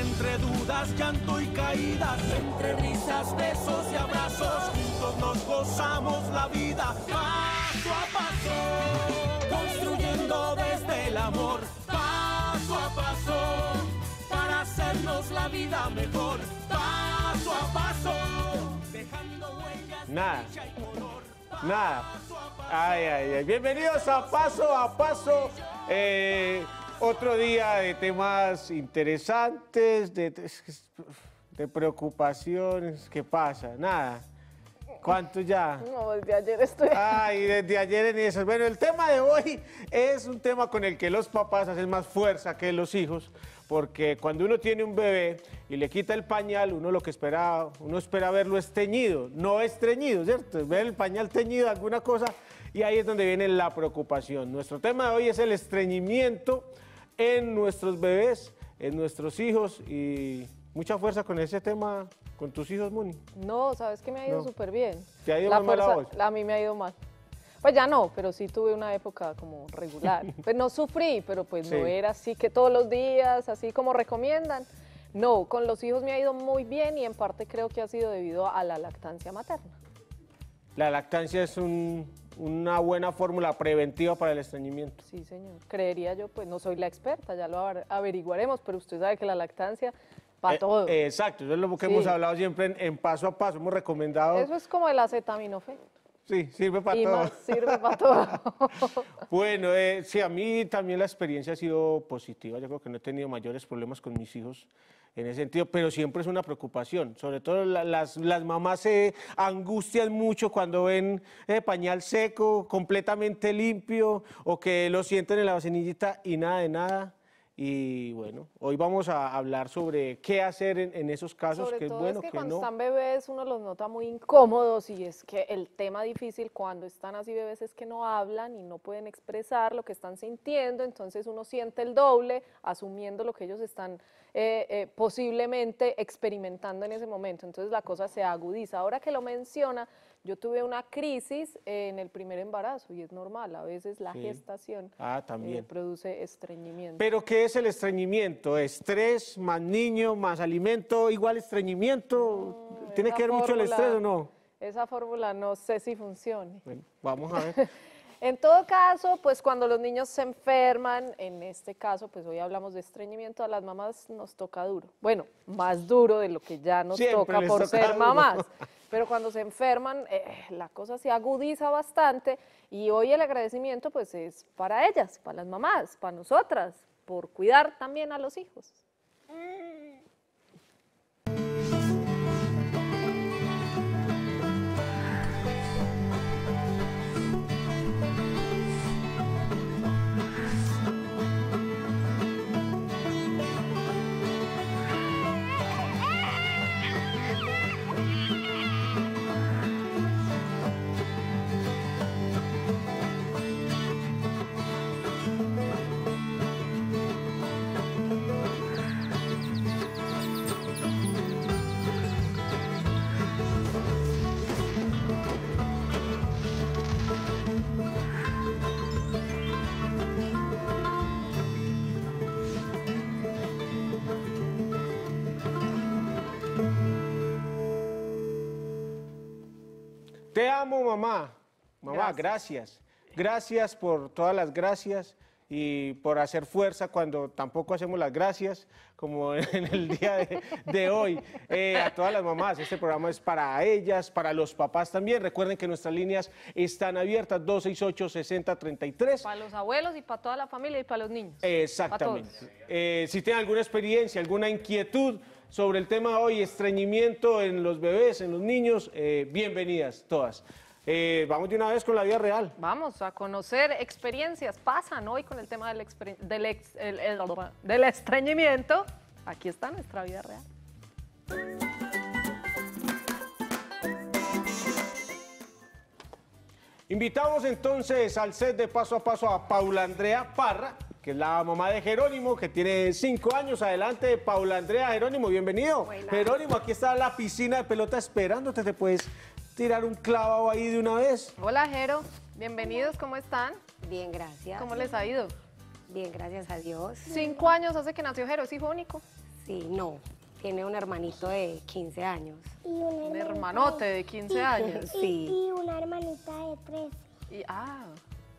entre dudas, llanto y caídas, entre risas, besos y abrazos, juntos nos gozamos la vida, paso a paso, construyendo desde el amor, paso a paso, para hacernos la vida mejor, paso a paso, dejando huellas Nada. color. Nada. Ay, ay, ay. Bienvenidos a Paso a Paso. Eh, otro día de temas interesantes, de, preocupaciones. ¿Qué pasa? Nada. ¿Cuánto ya? No, desde ayer estoy. Ay, desde ayer en eso. Bueno, el tema de hoy es un tema con el que los papás hacen más fuerza que los hijos, porque cuando uno tiene un bebé y le quita el pañal, uno lo que espera, uno espera verlo es no estreñido, ¿cierto? Ver el pañal teñido, alguna cosa, y ahí es donde viene la preocupación. Nuestro tema de hoy es el estreñimiento en nuestros bebés, en nuestros hijos y mucha fuerza con ese tema, con tus hijos, Moni. No, sabes que me ha ido súper bien. ¿Te ha ido mal a mí me ha ido mal. Pues ya no, pero sí tuve una época como regular. pues no sufrí, pero pues no era así que todos los días, así como recomiendan. No, con los hijos me ha ido muy bien y en parte creo que ha sido debido a la lactancia materna. La lactancia es un una buena fórmula preventiva para el estreñimiento. Sí, señor. Creería yo, pues no soy la experta, ya lo averiguaremos, pero usted sabe que la lactancia para eh, todo. exacto, eso es lo que hemos hablado siempre en, paso a paso, hemos recomendado. Eso es como el acetaminofén. Sí, sirve para y todo. Más sirve para todo. bueno, eh, sí, a mí también la experiencia ha sido positiva. Yo creo que no he tenido mayores problemas con mis hijos en ese sentido, pero siempre es una preocupación. Sobre todo las, mamás se angustian mucho cuando ven eh, pañal seco, completamente limpio, o que lo sienten en la vacinillita y nada de nada. Y bueno, hoy vamos a hablar sobre qué hacer en, esos casos. Sobre que todo es, bueno, que, cuando están bebés uno los nota muy incómodos y es que el tema difícil cuando están así bebés es que no hablan y no pueden expresar lo que están sintiendo, entonces uno siente el doble asumiendo lo que ellos están eh, eh, posiblemente experimentando en ese momento. Entonces la cosa se agudiza. Ahora que lo menciona, yo tuve una crisis en el primer embarazo y es normal, a veces la gestación ah, también. Eh, produce estreñimiento. ¿Pero qué es el estreñimiento? ¿Estrés más niño más alimento igual estreñimiento? ¿Tiene que ver mucho el estrés o no? Esa fórmula no sé si funcione. Bueno, vamos a ver. En todo caso, pues cuando los niños se enferman, en este caso, pues hoy hablamos de estreñimiento, a las mamás nos toca duro. Bueno, más duro de lo que ya nos toca por ser mamás. pero cuando se enferman eh, la cosa se agudiza bastante y hoy el agradecimiento pues es para ellas, para las mamás, para nosotras, por cuidar también a los hijos. Mm. mamá. Mamá, gracias. gracias. por todas las gracias y por hacer fuerza cuando tampoco hacemos las gracias, como en el día de, hoy. Eh, a todas las mamás, este programa es para ellas, para los papás también. Recuerden que nuestras líneas están abiertas, 268-6033. Para los abuelos y para toda la familia y para los niños. Exactamente. Eh, si tienen alguna experiencia, alguna inquietud, sobre el tema hoy, estreñimiento en los bebés, en los niños. Eh, bienvenidas todas. Eh, vamos de una vez con la vida real. Vamos a conocer experiencias. Pasan hoy con el tema del, del estreñimiento. Aquí está nuestra vida real. Invitamos entonces al set de paso a paso a Paula Andrea Parra, que es la mamá de Jerónimo, que tiene cinco años. Adelante, Paula Andrea, Jerónimo, bienvenido. Jerónimo, aquí está la piscina de pelota esperándote. Te puedes tirar un clavo ahí de una vez. Hola, Jero. Bienvenidos, ¿cómo están? Bien, gracias. ¿Cómo les ha ido? Bien, gracias a Dios. Cinco años hace que nació Jero, ¿es hijo único? Sí, no. Tiene un hermanito de 15 años. un hermanote de 15 años. sí. Y una hermanita de 13. Y, ah,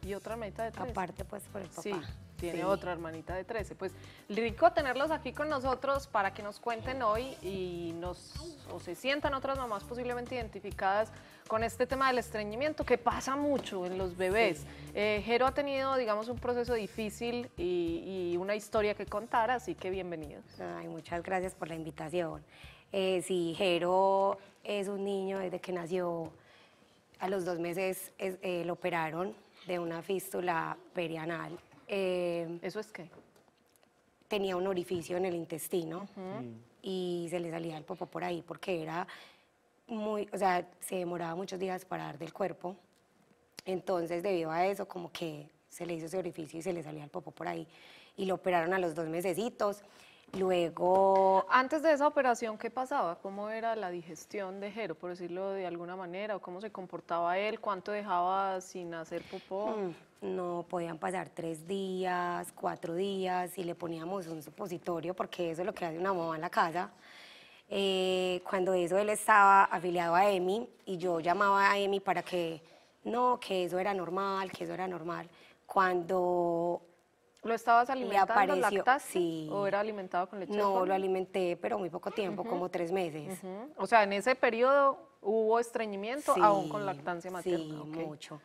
y otra hermanita de 13. Aparte, pues, por el papá. Sí tiene otra hermanita de 13. Pues rico tenerlos aquí con nosotros para que nos cuenten hoy y nos o se sientan otras mamás posiblemente identificadas con este tema del estreñimiento que pasa mucho en los bebés. Eh, Jero ha tenido, digamos, un proceso difícil y, una historia que contar, así que bienvenidos. Ay, muchas gracias por la invitación. Si eh, sí, Jero es un niño desde que nació, a los dos meses eh, lo operaron de una fístula perianal eh, ¿Eso es que Tenía un orificio en el intestino y se le salía el popó por ahí porque era muy, o sea, se demoraba muchos días para dar del cuerpo. Entonces, debido a eso, como que se le hizo ese orificio y se le salía el popó por ahí. Y lo operaron a los dos mesecitos. Luego... Antes de esa operación, ¿qué pasaba? ¿Cómo era la digestión de Jero, por decirlo de alguna manera? ¿O cómo se comportaba él? ¿Cuánto dejaba sin hacer popó? Mm, no, podían pasar tres días, cuatro días, y le poníamos un supositorio, porque eso es lo que hace una mamá en la casa. Eh, cuando eso él estaba afiliado a EMI, y yo llamaba a EMI para que, no, que eso era normal, que eso era normal. Cuando ¿Lo estabas alimentando, con apareció, sí. o era alimentado con leche? No, lo alimenté, pero muy poco tiempo, como tres meses. O sea, en ese periodo hubo estreñimiento aún con lactancia materna. Sí, mucho.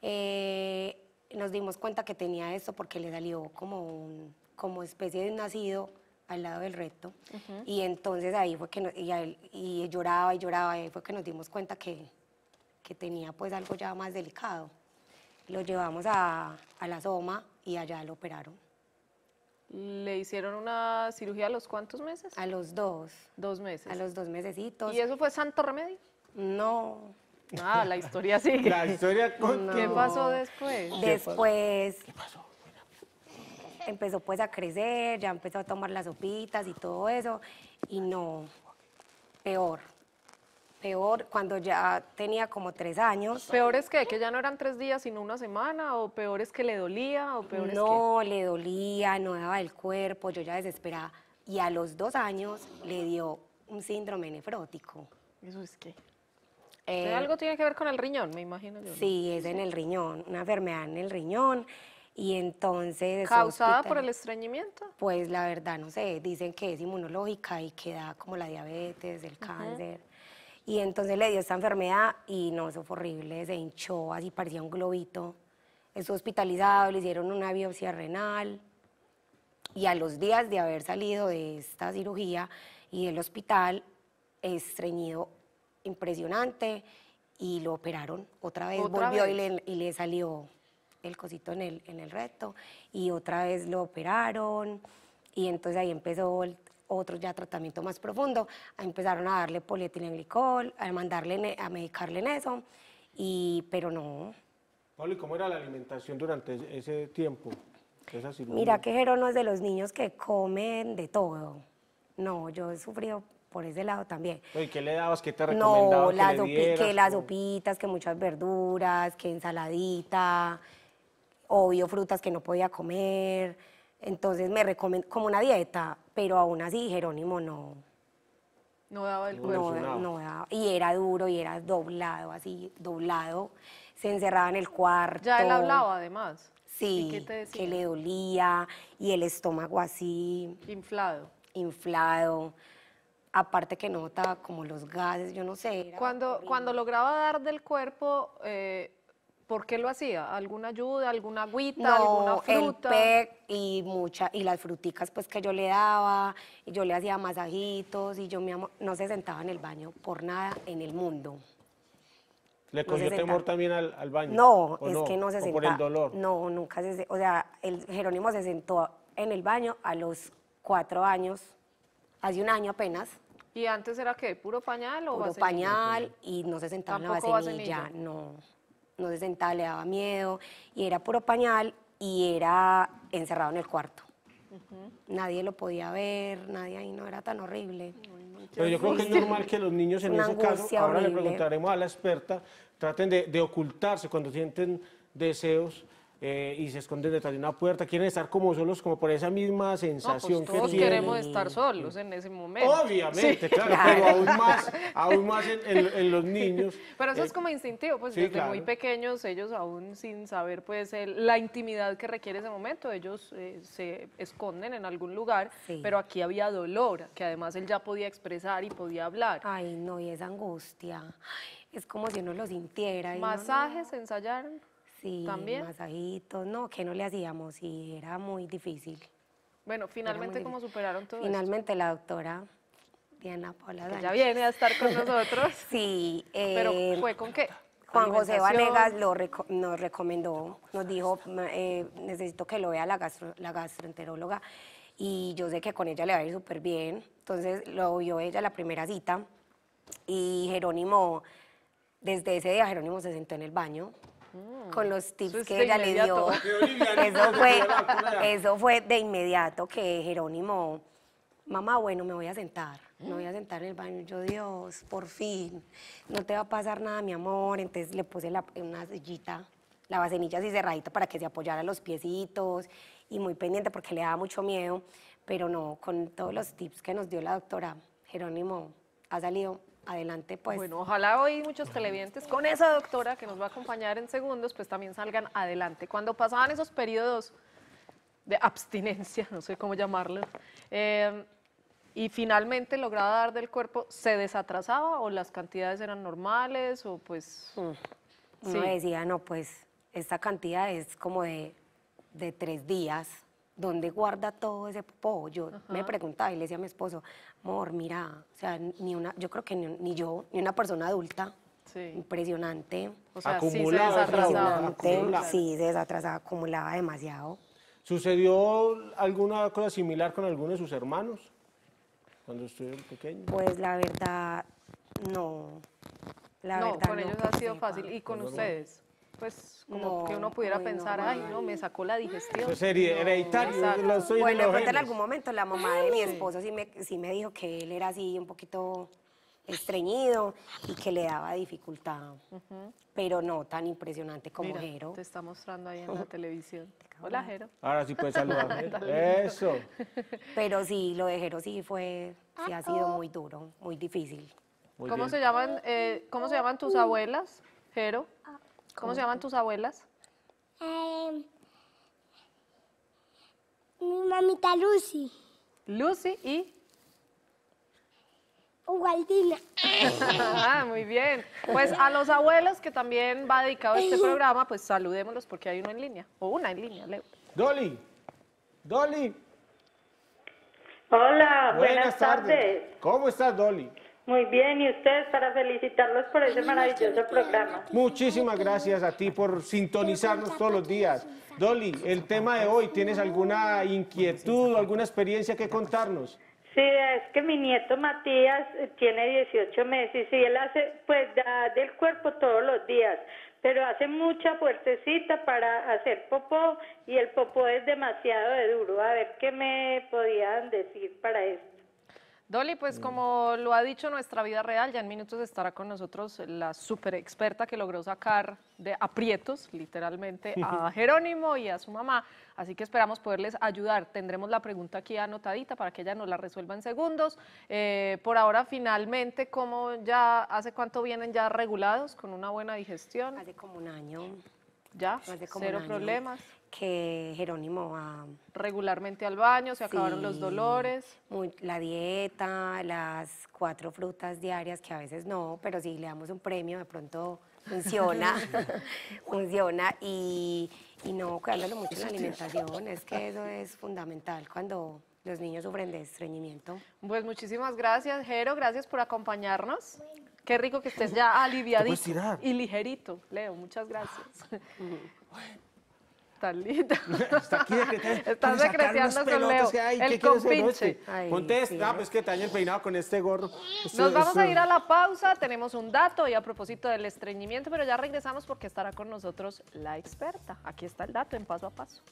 Eh, nos dimos cuenta que tenía eso porque le salió como, como especie de nacido al lado del recto. Y entonces ahí fue que, y, y, lloraba y lloraba, ahí fue que nos dimos cuenta que, que tenía pues algo ya más delicado. Lo llevamos a, a la soma, y allá lo operaron. ¿Le hicieron una cirugía a los cuántos meses? A los dos. Dos meses. A los dos mesecitos. ¿Y eso fue santo remedio? No. Ah, la historia sí. La historia con ¿Qué pasó después? Después. ¿Qué pasó? Empezó pues a crecer, ya empezó a tomar las sopitas y todo eso. Y no, peor peor cuando ya tenía como tres años. ¿Peor es que, que ya no eran tres días sino una semana? ¿O peor es que le dolía? ¿O peor no, le dolía, no daba el cuerpo, yo ya desesperaba. Y a los dos años le dio un síndrome nefrótico. ¿Eso es qué? Eh, algo tiene que ver con el riñón, me imagino yo. Sí, es en el riñón, una enfermedad en el riñón. Y entonces... ¿Causada por el estreñimiento? Pues la verdad, no sé, dicen que es inmunológica y que da como la diabetes, el cáncer. Y entonces le dio esta enfermedad y no, eso fue horrible, se hinchó, así parecía un globito. Estuvo hospitalizado, le hicieron una biopsia renal. Y a los días de haber salido de esta cirugía y del hospital, estreñido impresionante y lo operaron otra vez, volvió Y, le, y, le, salió el cosito en el, en el recto y otra vez lo operaron y entonces ahí empezó el otros ya tratamiento más profundo, empezaron a darle polietilenglicol, a mandarle, a medicarle en eso, y, pero no. Pablo, ¿y cómo era la alimentación durante ese tiempo? Esa Mira que Jero no es de los niños que comen de todo. No, yo he sufrido por ese lado también. ¿Y qué le dabas? ¿Qué te recomendaba? No, que, que las sopitas, que muchas verduras, que ensaladita, obvio frutas que no podía comer. Entonces me recomendó como una dieta, pero aún así Jerónimo no. No daba el cuerpo. Y era duro y era doblado, así, doblado. Se encerraba en el cuarto. Ya él hablaba además. Sí, que le dolía y el estómago así. Inflado. Inflado. Aparte que nota como los gases, yo no sé. Cuando, cuando lograba dar del cuerpo, eh, ¿Por qué lo hacía? ¿Alguna ayuda, alguna agüita, alguna fruta? El y mucha, y las fruticas pues que yo le daba, y yo le hacía masajitos, y yo mi no se sentaba en el baño por nada en el mundo. ¿Le cogió temor también al, baño? No, es que no se sentaba. por el dolor? No, nunca se O sea, el Jerónimo se sentó en el baño a los cuatro años, hace un año apenas. ¿Y antes era qué? ¿Puro pañal o Puro pañal y no se sentaba en la vasenilla. no no se sentaba, le daba miedo y era puro pañal y era encerrado en el cuarto. Nadie lo podía ver, nadie ahí no era tan horrible. Pero yo creo que es normal que los niños en ese caso, ahora le preguntaremos a la experta, traten de ocultarse cuando sienten deseos eh, y se esconden detrás de una puerta, quieren estar como solos, como por esa misma pues sensación que pues todos queremos estar solos en ese momento. Obviamente, claro, pero aún más, aún más en, los niños. Pero eso es eh, como instintivo, pues desde muy pequeños ellos aún sin saber pues la intimidad que requiere ese momento, ellos eh, se esconden en algún lugar, pero aquí había dolor, que además él ya podía expresar y podía hablar. Ay, no, y esa angustia. es como si uno lo sintiera. ¿Masajes no, ensayaron? Sí, masajitos, no, que no le hacíamos y era muy difícil. Bueno, finalmente, ¿cómo superaron todo Finalmente la doctora Diana Paula Ya viene a estar con nosotros. sí. ¿Pero eh, fue con qué? Juan José Vanegas lo nos recomendó, nos dijo, eh, necesito que lo vea la, la gastroenteróloga y yo sé que con ella le va a ir súper bien. Entonces lo vio ella la primera cita y Jerónimo, desde ese día Jerónimo se sentó en el baño Mm. Con los tips que ella le dio. eso, fue, de inmediato que Jerónimo, mamá, bueno, me voy a sentar. Me voy a sentar en el baño. Yo, Dios, por fin, no te va a pasar nada, mi amor. Entonces le puse una sillita, la basenilla así cerradita para que se apoyara los piecitos y muy pendiente porque le daba mucho miedo. Pero no, con todos los tips que nos dio la doctora Jerónimo, ha salido adelante pues. Bueno, ojalá hoy muchos televidentes con esa doctora que nos va a acompañar en segundos, pues también salgan adelante. Cuando pasaban esos periodos de abstinencia, no sé cómo llamarlo, eh, y finalmente lograba dar del cuerpo, ¿se desatrasaba o las cantidades eran normales o pues...? Mm. decía, no, pues esta cantidad es como de, de tres días, ¿dónde guarda todo ese pollo? Yo me preguntaba y le decía a mi esposo, amor, mira, o sea, ni una, yo creo que ni, yo, ni una persona adulta, impresionante. O sea, acumulaba, sí se Sí, se desatrasaba, acumulaba demasiado. ¿Sucedió alguna cosa similar con alguno de sus hermanos cuando estuvieron pequeños? Pues la verdad, no. La no, verdad, con no pues ha sido fácil. ¿Y con pues, ustedes? pues como que uno pudiera pensar, ay, no, me sacó la digestión. sería hereditario. bueno, de en algún momento la mamá de mi esposo sí me, dijo que él era así un poquito estreñido y que le daba dificultad. Pero no tan impresionante como Mira, Te está mostrando ahí en la televisión. Hola, Jero. Ahora sí puedes saludarme. ¿eh? Eso. Pero sí, lo de Jero sí fue, sí ha sido ah, oh. muy duro, muy difícil. ¿Cómo, se llaman, eh, ¿Cómo se llaman tus uh. abuelas, Jero? Ah, ¿Cómo se llaman tus abuelas? Em, mi mamita Lucy. Lucy y... Ubaldina. Ah, muy bien. Pues a los abuelos que también va dedicado a este programa, pues saludémoslos porque hay uno en línea, o una en línea, Leo. Dolly, Dolly. Hola, buenas, tardes. tardes. ¿Cómo estás, Dolly? Muy bien, y ustedes para felicitarlos por ese maravilloso programa. Muchísimas gracias a ti por sintonizarnos todos los días. Dolly, el tema de hoy, ¿tienes alguna inquietud, alguna experiencia que contarnos? Sí, es que mi nieto Matías eh, tiene 18 meses y él hace, pues, da del cuerpo todos los días, pero hace mucha fuertecita para hacer popó y el popó es demasiado duro. A ver qué me podían decir para eso. Dolly, pues mm. como lo ha dicho nuestra vida real, ya en minutos estará con nosotros la super experta que logró sacar de aprietos, literalmente, a Jerónimo y a su mamá. Así que esperamos poderles ayudar. Tendremos la pregunta aquí anotadita para que ella nos la resuelva en segundos. Eh, por ahora, finalmente, ¿cómo ya, hace cuánto vienen ya regulados con una buena digestión? Hace como un año. ¿Ya? Hace como cero un año. problemas que Jerónimo va regularmente al baño, se acabaron los dolores. la dieta, las cuatro frutas diarias, que a veces no, pero si le damos un premio, de pronto funciona, funciona. Y, y no, cuidándolo mucho en la alimentación, es que eso es fundamental cuando los niños sufren de estreñimiento. Pues muchísimas gracias, Jero, gracias por acompañarnos. Qué rico que estés ya aliviadito y ligerito, Leo, muchas gracias. Ah. Talita. Está aquí Está con Leo. Que, el Contesta, ah, pues que te han el peinado con este gorro. Nos vamos a ir a la pausa. Tenemos un dato y a propósito del estreñimiento, pero ya regresamos porque estará con nosotros la experta. Aquí está el dato en paso a paso.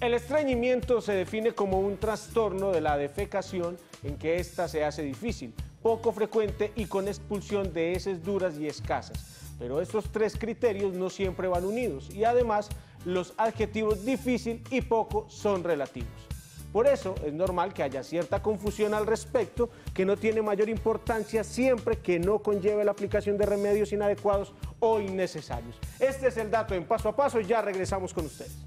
El estreñimiento se define como un trastorno de la defecación en que ésta se hace difícil, poco frecuente y con expulsión de heces duras y escasas pero estos tres criterios no siempre van unidos y además los adjetivos difícil y poco son relativos. Por eso es normal que haya cierta confusión al respecto, que no tiene mayor importancia siempre que no conlleve la aplicación de remedios inadecuados o innecesarios. Este es el dato en paso a paso, ya regresamos con ustedes.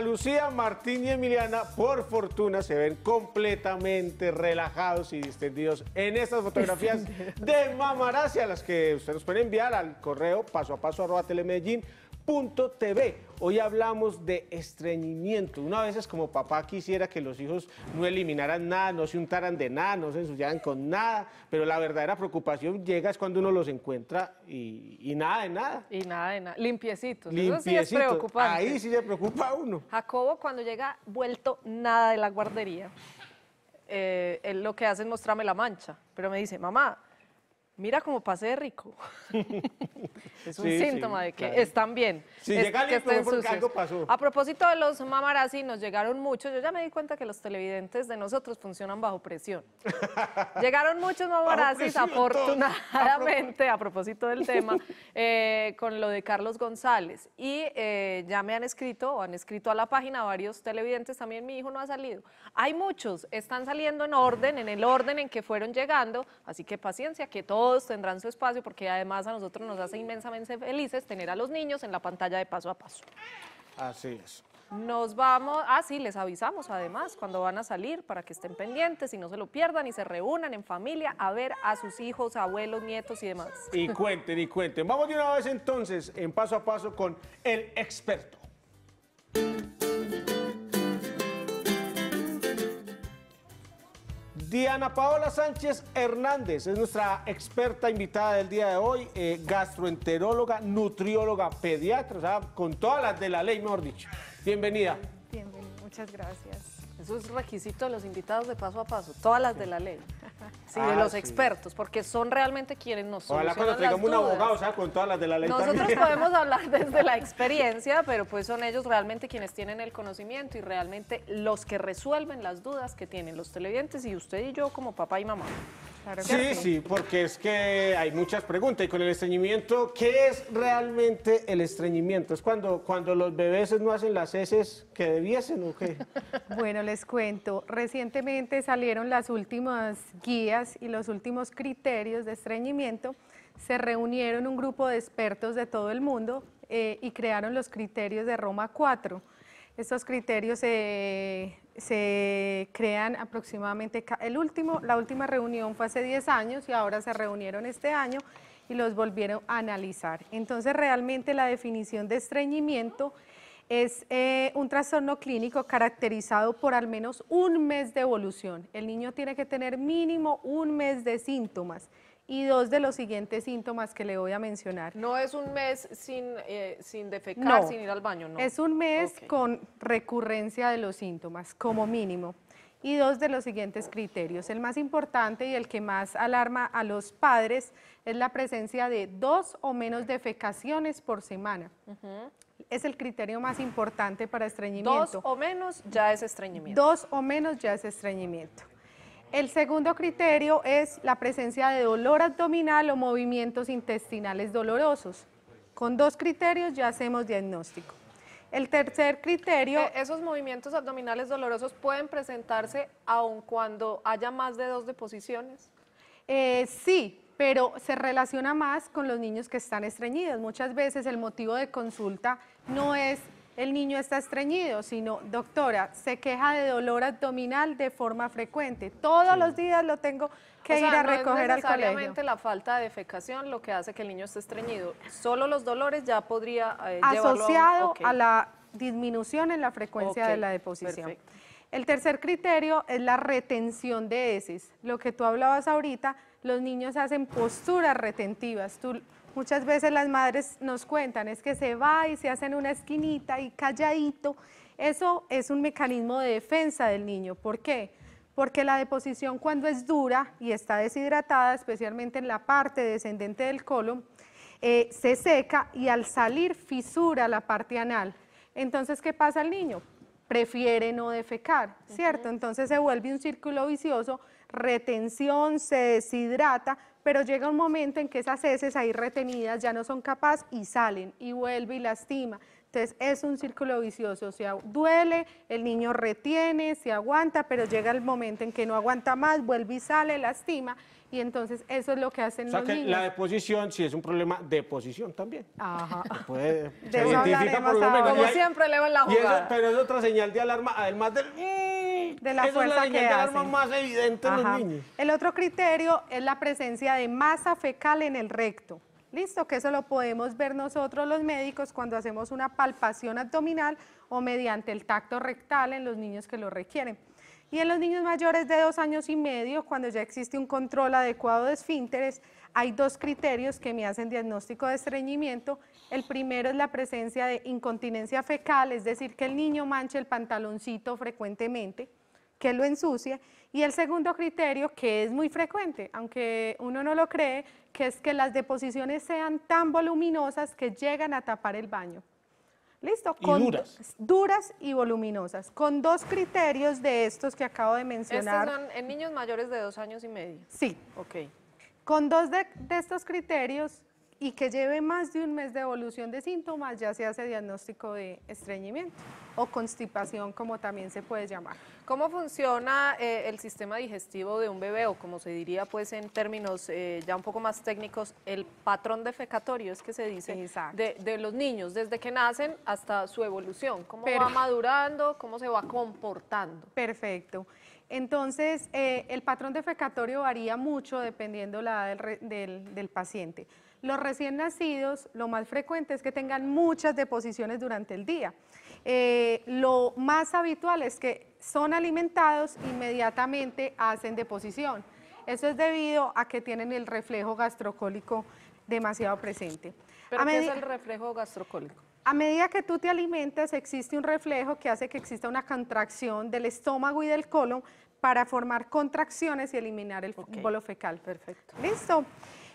Lucía, Martín y Emiliana, por fortuna, se ven completamente relajados y distendidos en estas fotografías de a las que usted nos puede enviar al correo paso a paso arroba telemedellín TV. Hoy hablamos de estreñimiento. Una vez es como papá quisiera que los hijos no eliminaran nada, no se untaran de nada, no se ensuciaran con nada, pero la verdadera preocupación llega es cuando uno los encuentra y, nada de nada. Y nada de nada. Limpiecitos. Eso sí Ahí sí se preocupa uno. Jacobo cuando llega vuelto nada de la guardería, eh, él lo que hace es mostrarme la mancha, pero me dice, mamá, mira cómo pasé de rico. Es un síntoma de que están bien. Si llegan pasó. A propósito de los mamarazzi, nos llegaron muchos. Yo ya me di cuenta que los televidentes de nosotros funcionan bajo presión. llegaron muchos mamarazzi, afortunadamente, a propósito del tema, eh, con lo de Carlos González. Y eh, ya me han escrito, o han escrito a la página varios televidentes, también mi hijo no ha salido. Hay muchos, están saliendo en orden, en el orden en que fueron llegando, así que paciencia, que todos tendrán su espacio, porque además a nosotros nos hace inmensa inmensamente felices tener a los niños en la pantalla de paso a paso. Así es. Nos vamos, ah sí, les avisamos además cuando van a salir para que estén pendientes y no se lo pierdan y se reúnan en familia a ver a sus hijos, abuelos, nietos y demás. Y cuenten, y cuenten. Vamos de una vez entonces en paso a paso con el experto. Diana Paola Sánchez Hernández es nuestra experta invitada del día de hoy, eh, gastroenteróloga, nutrióloga, pediatra, o sea, con todas las de la ley, mejor dicho. Bienvenida. Bienvenida, muchas gracias. Eso es requisito de los invitados de paso a paso, todas las de la ley. Sí, de ah, los expertos, porque son realmente quienes nos Ojalá cuando tengamos un abogado, o sea, con todas las de la ley Nosotros podemos hablar desde la experiencia, pero pues son ellos realmente quienes tienen el conocimiento y realmente los que resuelven las dudas que tienen los televidentes y usted y yo como papá y mamá sí, sí, porque es que hay muchas preguntas. Y con el estreñimiento, ¿qué es realmente el estreñimiento? ¿Es cuando, cuando los bebés no hacen las heces que debiesen o qué? Bueno, les cuento. Recientemente salieron las últimas guías y los últimos criterios de estreñimiento. Se reunieron un grupo de expertos de todo el mundo eh, y crearon los criterios de Roma 4 estos criterios se crean aproximadamente, el último, la última reunión fue hace 10 años y ahora se reunieron este año y los volvieron a analizar. Entonces realmente la definición de estreñimiento es eh, un trastorno clínico caracterizado por al menos un mes de evolución. El niño tiene que tener mínimo un mes de síntomas y dos de los siguientes síntomas que le voy a mencionar. No es un mes sin, eh, sin defecar, sin ir al baño, ¿no? Es un mes con recurrencia de los síntomas, como mínimo. Y dos de los siguientes criterios. El más importante y el que más alarma a los padres es la presencia de dos o menos defecaciones por semana. Es el criterio más importante para estreñimiento. Dos o menos ya es estreñimiento. Dos o menos ya es estreñimiento. El segundo criterio es la presencia de dolor abdominal o movimientos intestinales dolorosos. Con dos criterios ya hacemos diagnóstico. El tercer criterio... Eh, esos movimientos abdominales dolorosos pueden presentarse aun cuando haya más de dos deposiciones. Eh, sí, pero se relaciona más con los niños que están estreñidos. Muchas veces el motivo de consulta no es el niño está estreñido, sino, doctora, se queja de dolor abdominal de forma frecuente. Todos los días lo tengo que ir a recoger al colegio. la falta de defecación lo que hace que el niño esté estreñido. Solo los dolores ya podría eh, asociado a, la disminución en la frecuencia de la deposición. El tercer criterio es la retención de heces. Lo que tú hablabas ahorita, los niños hacen posturas retentivas. Tú Muchas veces las madres nos cuentan, es que se va y se hace en una esquinita y calladito. Eso es un mecanismo de defensa del niño. ¿Por qué? Porque la deposición cuando es dura y está deshidratada, especialmente en la parte descendente del colon, eh, se seca y al salir fisura la parte anal. Entonces, ¿qué pasa al niño? Prefiere no defecar, ¿cierto? Entonces se vuelve un círculo vicioso, retención, se deshidrata, pero llega un momento en que esas heces ahí retenidas ya no son capaces y salen y vuelve y lastima. Entonces es un círculo vicioso, o sea, duele, el niño retiene, se aguanta, pero llega el momento en que no aguanta más, vuelve y sale, lastima y entonces eso es lo que hacen los que niños. La deposición si es un problema de posición también. Ajá. puede, se Como siempre leo en la jugada. pero es otra señal de alarma, además del... Mm, de la es la señal de alarma más evidente en los niños. El otro criterio es la presencia de masa fecal en el recto. Listo, que eso lo podemos ver nosotros los médicos cuando hacemos una palpación abdominal o mediante el tacto rectal en los niños que lo requieren. Y en los niños mayores de dos años y medio, cuando ya existe un control adecuado de esfínteres, hay dos criterios que me hacen diagnóstico de estreñimiento. El primero es la presencia de incontinencia fecal, es decir, que el niño manche el pantaloncito frecuentemente, que lo ensucia. Y el segundo criterio, que es muy frecuente, aunque uno no lo cree, que es que las deposiciones sean tan voluminosas que llegan a tapar el baño. ¿Listo? duras. y voluminosas, con dos criterios de estos que acabo de mencionar. Estos son en niños mayores de dos años y medio. Sí. Ok. Con dos de estos criterios y que lleve más de un mes de evolución de síntomas, ya se hace diagnóstico de estreñimiento o constipación, como también se puede llamar. ¿Cómo funciona eh, el sistema digestivo de un bebé o como se diría pues en términos eh, ya un poco más técnicos, el patrón defecatorio es que se dice de, de, los niños, desde que nacen hasta su evolución? ¿Cómo va madurando? ¿Cómo se va comportando? Perfecto. Entonces, eh, el patrón defecatorio varía mucho dependiendo la edad del paciente. Los recién nacidos, lo más frecuente es que tengan muchas deposiciones durante el día. Eh, lo más habitual es que son alimentados, inmediatamente hacen deposición. Eso es debido a que tienen el reflejo gastrocólico demasiado presente. ¿Pero a qué es el reflejo gastrocólico? A medida que tú te alimentas, existe un reflejo que hace que exista una contracción del estómago y del colon para formar contracciones y eliminar el bolo fecal. Perfecto. ¿Listo?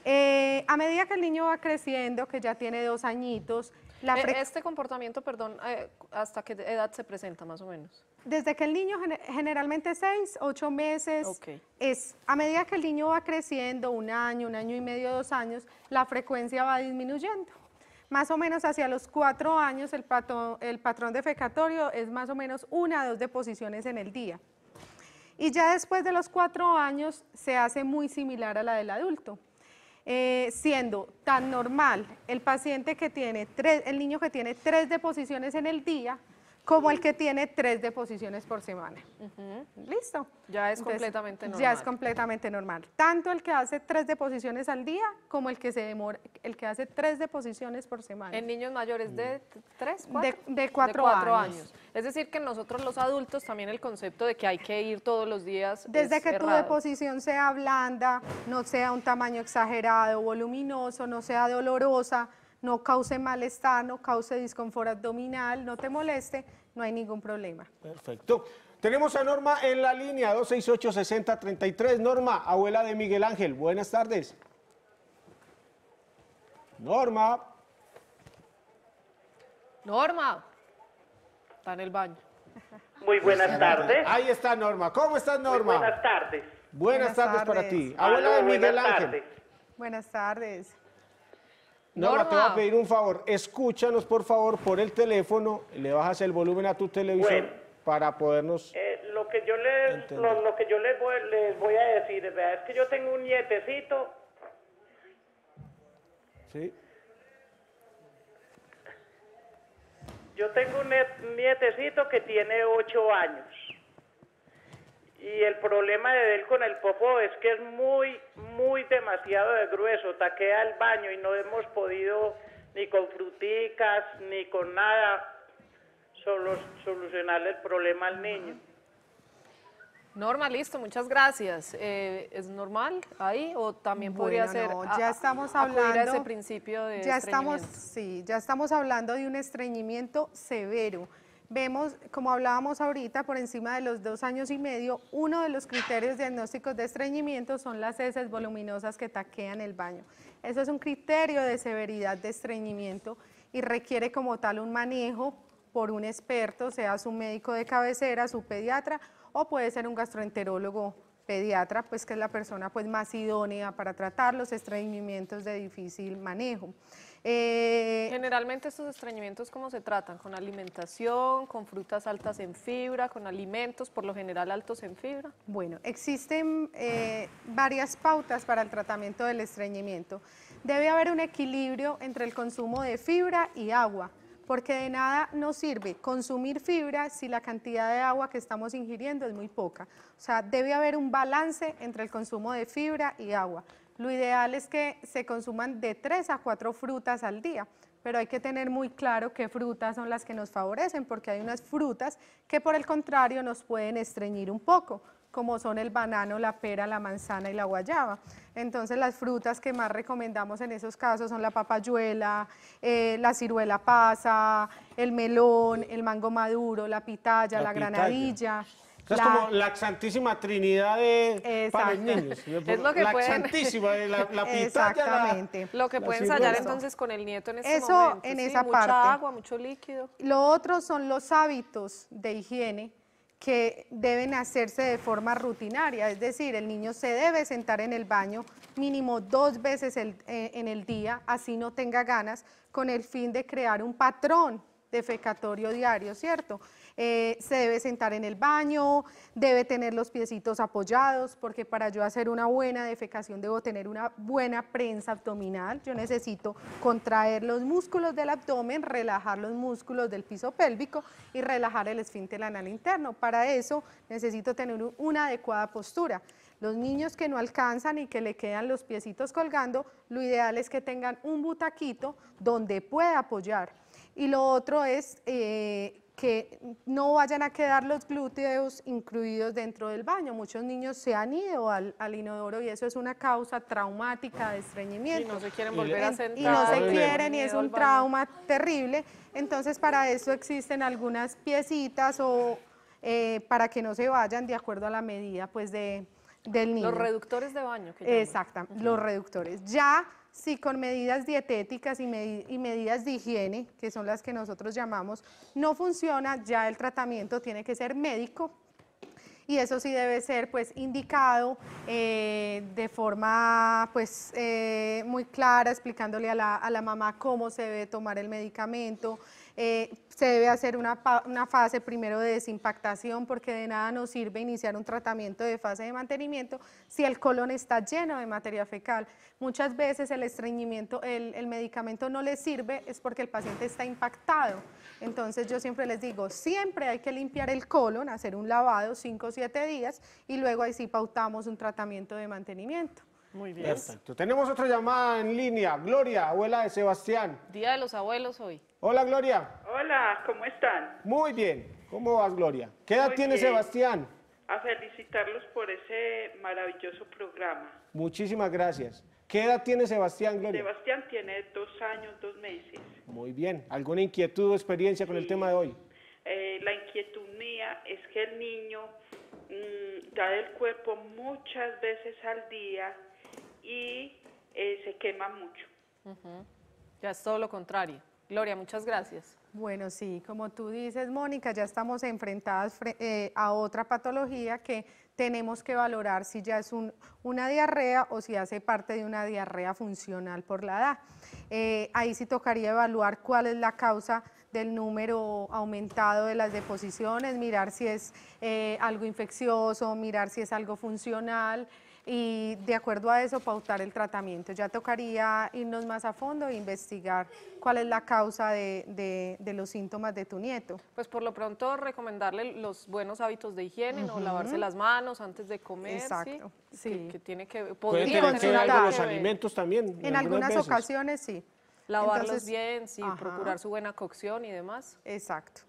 Eh, a medida que el niño va creciendo, que ya tiene dos añitos, eh, este comportamiento, perdón, eh, ¿hasta qué edad se presenta más o menos? Desde que el niño, generalmente seis, ocho meses, es a medida que el niño va creciendo, un año, un año y medio, dos años, la frecuencia va disminuyendo. Más o menos hacia los cuatro años el, el patrón defecatorio es más o menos una o dos deposiciones en el día. Y ya después de los cuatro años se hace muy similar a la del adulto eh, siendo tan normal el paciente que tiene tres, el niño que tiene tres deposiciones en el día, como el que tiene tres deposiciones por semana. Listo. Ya es completamente normal. Ya es completamente normal. Tanto el que hace tres deposiciones al día como el que se demora, el que hace tres deposiciones por semana. En niños mayores de mm. tres, cuatro? De, cuatro, años. Es decir, que nosotros los adultos también el concepto de que hay que ir todos los días. Desde que tu deposición sea blanda, no sea un tamaño exagerado, voluminoso, no sea dolorosa no cause malestar, no cause disconfort abdominal, no te moleste, no hay ningún problema. Perfecto. Tenemos a Norma en la línea 268-6033. Norma, abuela de Miguel Ángel, buenas tardes. Norma. Norma. Está en el baño. Muy buenas tardes. Ahí está Norma. ¿Cómo estás, Norma? buenas tardes. Buenas, tardes, para ti. Abuela de Miguel Ángel. Buenas tardes. No, te voy a pedir un favor. Escúchanos, por favor, por el teléfono. Le bajas el volumen a tu televisor para podernos. Eh, lo que yo, les, lo, que yo les, voy, a decir es que yo tengo un nietecito. Yo tengo un nietecito que tiene ocho años. Y el problema de él con el popó es que es muy, muy demasiado de grueso, taquea el baño y no hemos podido ni con fruticas, ni con nada solo solucionar el problema al niño. Normal, listo, muchas gracias. Eh, ¿Es normal ahí o también podría ser? No, ya estamos hablando. ese principio de ya estamos, sí, ya estamos hablando de un estreñimiento severo vemos, como hablábamos ahorita, por encima de los dos años y medio, uno de los criterios diagnósticos de estreñimiento son las heces voluminosas que taquean el baño. Eso es un criterio de severidad de estreñimiento y requiere como tal un manejo por un experto, sea su médico de cabecera, su pediatra o puede ser un gastroenterólogo pediatra, pues que es la persona pues, más idónea para tratar los estreñimientos de difícil manejo. Eh, Generalmente estos estreñimientos, ¿cómo se tratan? ¿Con alimentación, con frutas altas en fibra, con alimentos por lo general altos en fibra? Bueno, existen eh, varias pautas para el tratamiento del estreñimiento. Debe haber un equilibrio entre el consumo de fibra y agua, porque de nada nos sirve consumir fibra si la cantidad de agua que estamos ingiriendo es muy poca. O sea, debe haber un balance entre el consumo de fibra y agua. Lo ideal es que se consuman de 3 a 4 frutas al día, pero hay que tener muy claro qué frutas son las que nos favorecen, porque hay unas frutas que por el contrario nos pueden estreñir un poco, como son el banano, la pera, la manzana y la guayaba. Entonces las frutas que más recomendamos en esos casos son la papayuela, eh, la ciruela pasa, el melón, el mango maduro, la pitaya, la, granadilla. Es como la Santísima Trinidad de... para niños. Es lo que la Santísima, eh, la, lo que pueden ensayar entonces con el nieto en este Eso, momento. Eso en esa parte. Mucha agua, mucho líquido. Lo otro son los hábitos de higiene que deben hacerse de forma rutinaria, es decir, el niño se debe sentar en el baño mínimo dos veces eh, en el día, así no tenga ganas, con el fin de crear un patrón defecatorio diario, ¿cierto? Eh, se debe sentar en el baño, debe tener los piecitos apoyados, porque para yo hacer una buena defecación debo tener una buena prensa abdominal. Yo necesito contraer los músculos del abdomen, relajar los músculos del piso pélvico y relajar el esfínter anal interno. Para eso necesito tener una adecuada postura. Los niños que no alcanzan y que le quedan los piecitos colgando, lo ideal es que tengan un butaquito donde pueda apoyar. Y lo otro es eh, que no vayan a quedar los glúteos incluidos dentro del baño. Muchos niños se han ido al, inodoro y eso es una causa traumática de estreñimiento. Y no se quieren volver a sentar. Y no se quieren y es un trauma terrible. Entonces para eso existen algunas piecitas o eh, para que no se vayan de acuerdo a la medida pues de, del niño. Los reductores de baño. Que Exactamente, los reductores. Ya si con medidas dietéticas y, medidas de higiene, que son las que nosotros llamamos, no funciona, ya el tratamiento tiene que ser médico y eso sí debe ser pues indicado eh, de forma pues eh, muy clara, explicándole a la, a la mamá cómo se debe tomar el medicamento, eh, se debe hacer una, fase primero de desimpactación porque de nada nos sirve iniciar un tratamiento de fase de mantenimiento si el colon está lleno de materia fecal. Muchas veces el estreñimiento, el, medicamento no le sirve es porque el paciente está impactado. Entonces yo siempre les digo, siempre hay que limpiar el colon, hacer un lavado 5 o 7 días y luego ahí sí pautamos un tratamiento de mantenimiento. Muy bien. Perfecto. Tenemos otra llamada en línea. Gloria, abuela de Sebastián. Día de los abuelos hoy. Hola, Gloria. Hola, ¿cómo están? Muy bien. ¿Cómo vas, Gloria? ¿Qué edad tiene Sebastián? A felicitarlos por ese maravilloso programa. Muchísimas gracias. ¿Qué edad tiene Sebastián, Gloria? Sebastián tiene dos años, dos meses. Muy bien. ¿Alguna inquietud o experiencia con el tema de hoy? Eh, la inquietud mía es que el niño mm, da el cuerpo muchas veces al día y eh, se quema mucho. Ya es todo lo contrario. Gloria, muchas gracias. Bueno, sí, como tú dices, Mónica, ya estamos enfrentadas eh, a otra patología que tenemos que valorar si ya es una diarrea o si hace parte de una diarrea funcional por la edad. Eh, ahí sí tocaría evaluar cuál es la causa del número aumentado de las deposiciones, mirar si es algo infeccioso, mirar si es algo funcional, y de acuerdo a eso pautar el tratamiento. Ya tocaría irnos más a fondo e investigar cuál es la causa de, los síntomas de tu nieto. Pues por lo pronto recomendarle los buenos hábitos de higiene, o no lavarse las manos antes de comer. Exacto. Sí. Que, tiene que poder los alimentos también. En, algunas, ocasiones sí. Lavarlos bien, sí, procurar su buena cocción y demás. Exacto.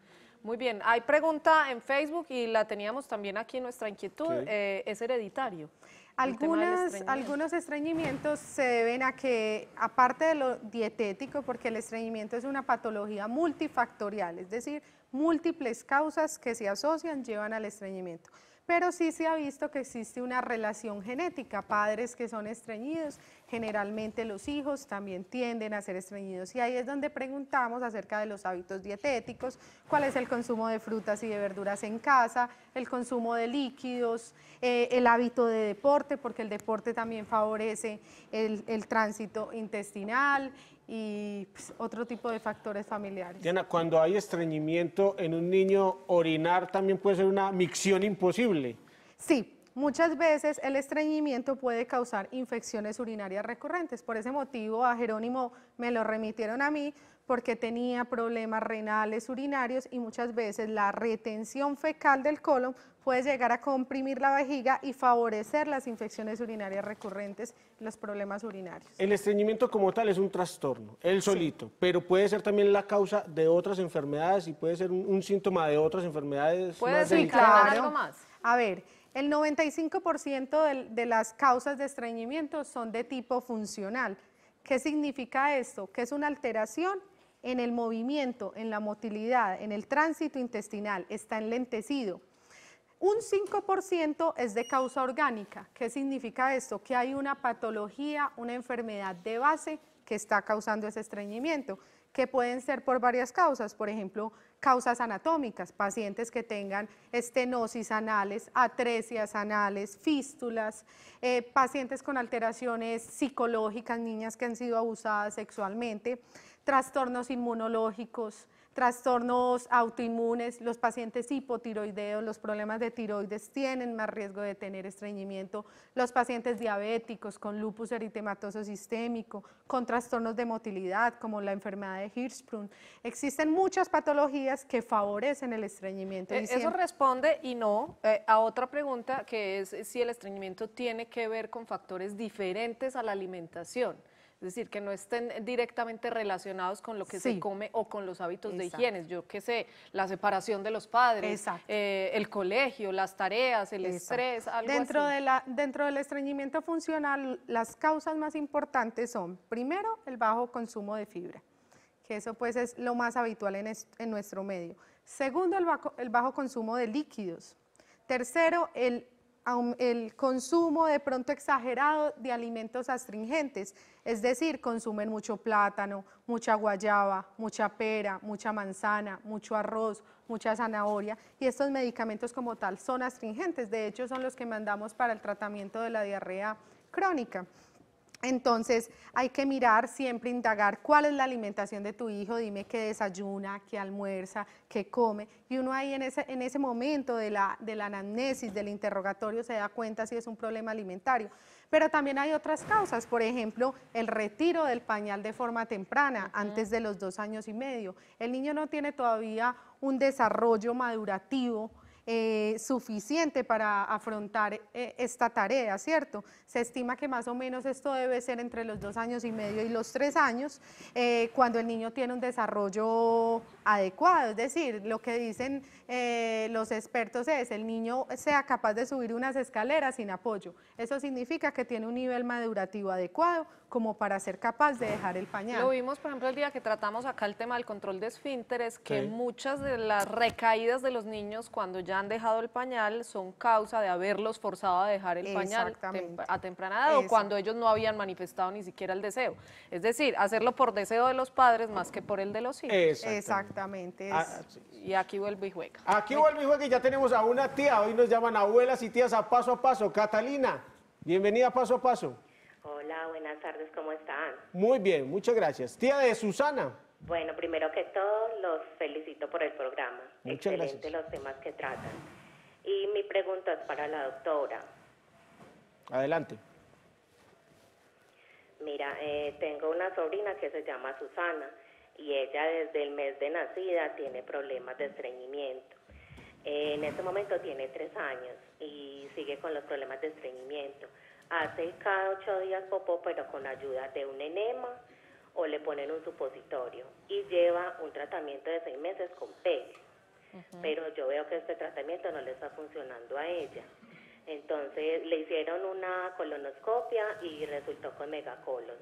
Muy bien, hay pregunta en Facebook y la teníamos también aquí en nuestra inquietud, eh, es hereditario. algunos estreñimientos se deben a que, aparte de lo dietético, porque el estreñimiento es una patología multifactorial, es decir, múltiples causas que se asocian llevan al estreñimiento pero sí se ha visto que existe una relación genética. Padres que son estreñidos, generalmente los hijos también tienden a ser estreñidos. Y ahí es donde preguntamos acerca de los hábitos dietéticos, cuál es el consumo de frutas y de verduras en casa, el consumo de líquidos, eh, el hábito de deporte, porque el deporte también favorece el tránsito intestinal, y pues, otro tipo de factores familiares. Diana, cuando hay estreñimiento en un niño, orinar también puede ser una micción imposible. Sí, Muchas veces el estreñimiento puede causar infecciones urinarias recurrentes. Por ese motivo a Jerónimo me lo remitieron a mí porque tenía problemas renales urinarios y muchas veces la retención fecal del colon puede llegar a comprimir la vejiga y favorecer las infecciones urinarias recurrentes, los problemas urinarios. El estreñimiento como tal es un trastorno, él solito, pero puede ser también la causa de otras enfermedades y puede ser un, síntoma de otras enfermedades. Puede ser, algo más. A ver, el 95% de, las causas de estreñimiento son de tipo funcional. ¿Qué significa esto? Que es una alteración en el movimiento, en la motilidad, en el tránsito intestinal, está enlentecido. Un 5% es de causa orgánica. ¿Qué significa esto? Que hay una patología, una enfermedad de base que está causando ese estreñimiento, que pueden ser por varias causas, por ejemplo, causas anatómicas, pacientes que tengan estenosis anales, atresias anales, fístulas, eh, pacientes con alteraciones psicológicas, niñas que han sido abusadas sexualmente, trastornos inmunológicos, trastornos autoinmunes, los pacientes hipotiroideos, los problemas de tiroides tienen más riesgo de tener estreñimiento, los pacientes diabéticos con lupus eritematoso sistémico, con trastornos de motilidad como la enfermedad de Hirschsprung. Existen muchas patologías que favorecen el estreñimiento. Eh, eso responde y no eh, a otra pregunta que es si el estreñimiento tiene que ver con factores diferentes a la alimentación es decir, que no estén directamente relacionados con lo que se come o con los hábitos de higiene. Yo qué sé, la separación de los padres, eh, el colegio, las tareas, el estrés, dentro dentro del estreñimiento funcional, las causas más importantes son, primero, el bajo consumo de fibra, que eso pues es lo más habitual en, nuestro medio. Segundo, el bajo consumo de líquidos. Tercero, el el consumo de pronto exagerado de alimentos astringentes, es decir, consumen mucho plátano, mucha guayaba, mucha pera, mucha manzana, mucho arroz, mucha zanahoria y estos medicamentos como tal son astringentes, de hecho son los que mandamos para el tratamiento de la diarrea crónica. Entonces hay que mirar, siempre indagar cuál es la alimentación de tu hijo, dime qué desayuna, qué almuerza, qué come. Y uno ahí en ese, momento de la, anamnesis, del interrogatorio, se da cuenta si es un problema alimentario. Pero también hay otras causas, por ejemplo, el retiro del pañal de forma temprana, antes de los dos años y medio. El niño no tiene todavía un desarrollo madurativo eh, suficiente para afrontar eh, esta tarea, ¿cierto? Se estima que más o menos esto debe ser entre los dos años y medio y los tres años, eh, cuando el niño tiene un desarrollo adecuado, es decir, lo que dicen los expertos es el niño sea capaz de subir unas escaleras sin apoyo. Eso significa que tiene un nivel madurativo adecuado, como para ser capaz de dejar el pañal. Lo vimos, por ejemplo, el día que tratamos acá el tema del control de esfínteres, que muchas de las recaídas de los niños cuando ya han dejado el pañal son causa de haberlos forzado a dejar el pañal a temprana edad o cuando ellos no habían manifestado ni siquiera el deseo. Es decir, hacerlo por deseo de los padres más que por el de los hijos. Exactamente. Exactamente ah, y aquí vuelve y juega. Aquí vuelve y juega y ya tenemos a una tía, hoy nos llaman abuelas y tías a paso a paso. Catalina, bienvenida a paso a paso. Hola, buenas tardes, ¿cómo están? Muy bien, muchas gracias. Tía de Susana. Bueno, primero que todo, los felicito por el programa. Excelente los temas que tratan. Y mi pregunta es para la doctora. Adelante. Mira, eh, tengo una sobrina que se llama Susana y ella desde el mes de nacida tiene problemas de estreñimiento. Eh, en este momento tiene tres años y sigue con los problemas de estreñimiento hace cada ocho días popó, pero con ayuda de un enema o le ponen un supositorio y lleva un tratamiento de seis meses con PEG. Pero yo veo que este tratamiento no le está funcionando a ella. Entonces le hicieron una colonoscopia y resultó con megacolon.